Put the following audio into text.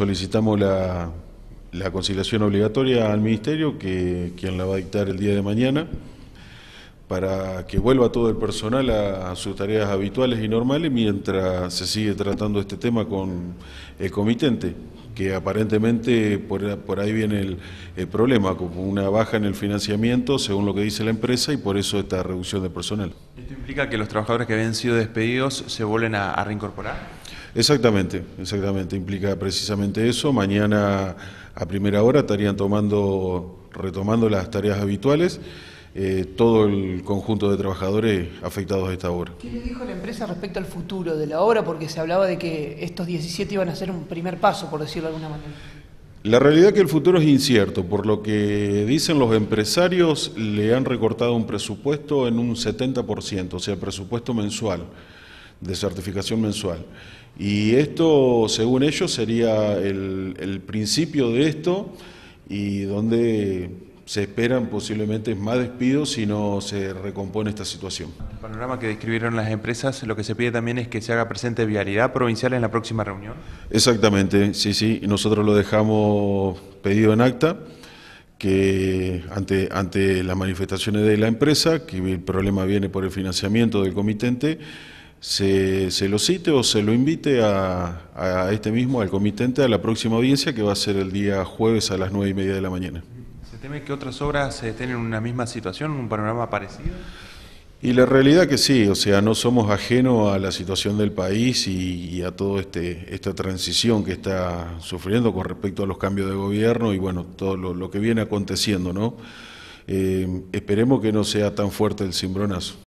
Solicitamos la, conciliación obligatoria al Ministerio, que quien la va a dictar el día de mañana, para que vuelva todo el personal a, sus tareas habituales y normales mientras se sigue tratando este tema con el comitente, que aparentemente por, ahí viene el, problema, como una baja en el financiamiento, según lo que dice la empresa, y por eso esta reducción de personal. ¿Esto implica que los trabajadores que habían sido despedidos se vuelven a reincorporar? Exactamente, exactamente, implica precisamente eso. Mañana a primera hora estarían tomando, retomando las tareas habituales. Eh, todo el conjunto de trabajadores afectados a esta obra. ¿Qué le dijo la empresa respecto al futuro de la obra? Porque se hablaba de que estos 17 iban a ser un primer paso, por decirlo de alguna manera. La realidad es que el futuro es incierto, por lo que dicen los empresarios, le han recortado un presupuesto en un 70%, o sea, presupuesto mensual de certificación mensual. Y esto, según ellos, sería el, el principio de esto y donde se esperan posiblemente más despidos si no se recompone esta situación. El panorama que describieron las empresas, lo que se pide también es que se haga presente vialidad provincial en la próxima reunión. Exactamente, sí, sí, nosotros lo dejamos pedido en acta que ante, ante las manifestaciones de la empresa, que el problema viene por el financiamiento del comitente, se, lo cite o se lo invite a, este mismo, al comitente, a la próxima audiencia que va a ser el día jueves a las nueve y media de la mañana. ¿Se teme que otras obras eh, estén en una misma situación, un panorama parecido? Y la realidad que sí, o sea, no somos ajenos a la situación del país y, a toda este, esta transición que está sufriendo con respecto a los cambios de gobierno y bueno, todo lo, que viene aconteciendo, ¿no? Eh, esperemos que no sea tan fuerte el cimbronazo.